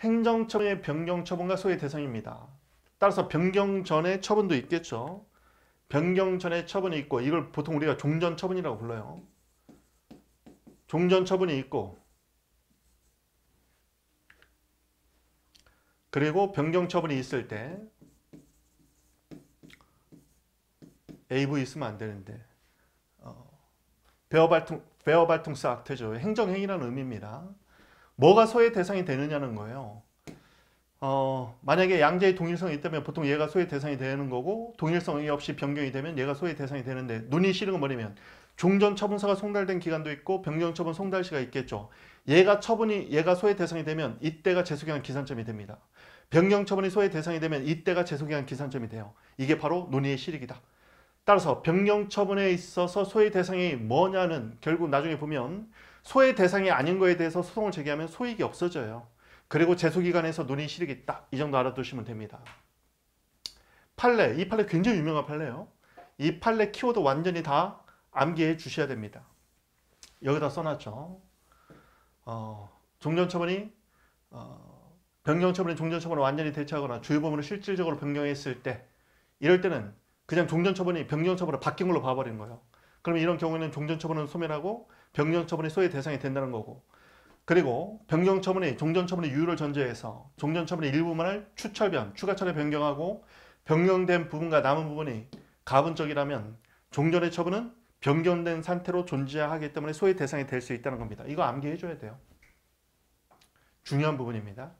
행정처분의 변경 처분과 소의 대상입니다. 따라서 변경 전에 처분도 있겠죠. 변경 전에 처분이 있고 이걸 보통 우리가 종전 처분이라고 불러요. 종전 처분이 있고 그리고 변경 처분이 있을 때 AV 있으면 안 되는데 어, 배어 발동 베어 발통사악태죠 행정행위라는 의미입니다. 뭐가 소의 대상이 되느냐는 거예요. 어, 만약에 양자의 동일성이 있다면 보통 얘가 소의 대상이 되는 거고 동일성이 없이 변경이 되면 얘가 소의 대상이 되는데 눈이 싫은 거 뭐냐면 종전 처분서가 송달된 기간도 있고 변경 처분 송달시가 있겠죠. 얘가 처분이 얘가 소의 대상이 되면 이때가 재소기한 기산점이 됩니다. 변경 처분이 소의 대상이 되면 이때가 재소기한 기산점이 돼요. 이게 바로 논의의 실익이다. 따라서 변경 처분에 있어서 소의 대상이 뭐냐는 결국 나중에 보면 소의 대상이 아닌 거에 대해서 소송을 제기하면 소익이 없어져요. 그리고 재소기관에서 논의 실익있다. 이 정도 알아두시면 됩니다. 판례, 이 판례 굉장히 유명한 판례예요. 이 판례 키워드 완전히 다 암기해 주셔야 됩니다. 여기다 써놨죠. 어, 종전처분이 어, 변경처분이 종전처분을 완전히 대체하거나 주의보문을 실질적으로 변경했을 때 이럴 때는 그냥 종전 처분이 병정 처분으로 바뀐 걸로 봐버리는 거예요. 그러면 이런 경우에는 종전 처분은 소멸하고 병정 처분이 소의 대상이 된다는 거고 그리고 병정 처분이 종전 처분의 유효를 전제해서 종전 처분의 일부만을 추철변, 추가철에 변경하고 변경된 부분과 남은 부분이 가분적이라면 종전의 처분은 변경된 상태로 존재하기 때문에 소의 대상이 될 수 있다는 겁니다. 이거 암기해줘야 돼요. 중요한 부분입니다.